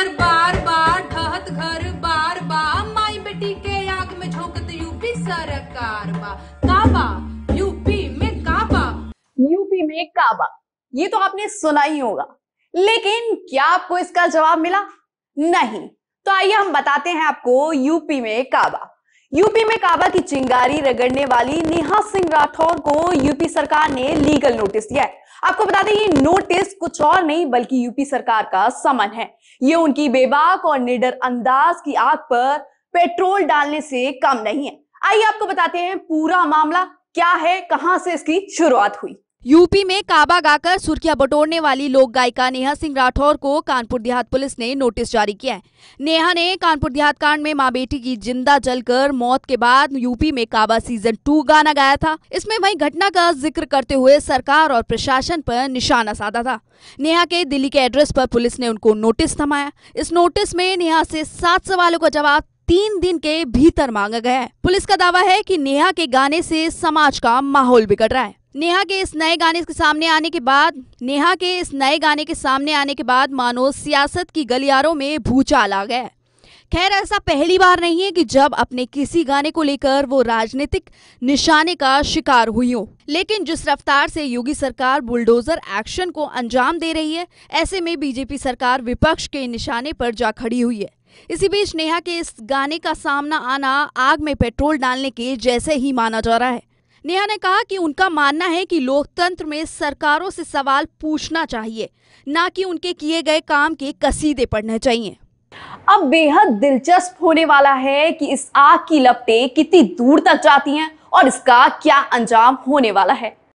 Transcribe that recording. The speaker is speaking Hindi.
कर बार बार ढहत घर बार बा माई बेटी के आग में झोंकत यूपी सरकार बा काबा यूपी में काबा यूपी में काबा ये तो आपने सुना ही होगा लेकिन क्या आपको इसका जवाब मिला नहीं तो आइए हम बताते हैं आपको यूपी में काबा यूपी में काबा की चिंगारी रगड़ने वाली नेहा सिंह राठौर को यूपी सरकार ने लीगल नोटिस दिया है आपको बता दें ये नोटिस कुछ और नहीं बल्कि यूपी सरकार का समन है ये उनकी बेबाक और निडर अंदाज की आग पर पेट्रोल डालने से कम नहीं है आइए आपको बताते हैं पूरा मामला क्या है कहां से इसकी शुरुआत हुई यूपी में काबा गाकर सुर्खियां बटोरने वाली लोक गायिका नेहा सिंह राठौर को कानपुर देहात पुलिस ने नोटिस जारी किया है नेहा ने कानपुर देहात कांड में मां बेटी की जिंदा जलकर मौत के बाद यूपी में काबा सीजन टू गाना गाया था इसमें वही घटना का जिक्र करते हुए सरकार और प्रशासन पर निशाना साधा था नेहा के दिल्ली के एड्रेस पर पुलिस ने उनको नोटिस थमाया इस नोटिस में नेहा से सात सवालों का जवाब तीन दिन के भीतर मांगा गया है पुलिस का दावा है की नेहा के गाने से समाज का माहौल बिगड़ रहा है नेहा के इस नए गाने के सामने आने के बाद नेहा के इस नए गाने के सामने आने के बाद मानो सियासत की गलियारों में भूचाल आ गया खैर ऐसा पहली बार नहीं है कि जब अपने किसी गाने को लेकर वो राजनीतिक निशाने का शिकार हुई हो लेकिन जिस रफ्तार से योगी सरकार बुलडोजर एक्शन को अंजाम दे रही है ऐसे में बीजेपी सरकार विपक्ष के निशाने पर जा खड़ी हुई है इसी बीच नेहा के इस गाने का सामना आना आग में पेट्रोल डालने के जैसे ही माना जा रहा है नेहा ने कहा कि उनका मानना है कि लोकतंत्र में सरकारों से सवाल पूछना चाहिए ना कि उनके किए गए काम के कसीदे पढ़ने चाहिए अब बेहद दिलचस्प होने वाला है कि इस आग की लपटें कितनी दूर तक जाती हैं और इसका क्या अंजाम होने वाला है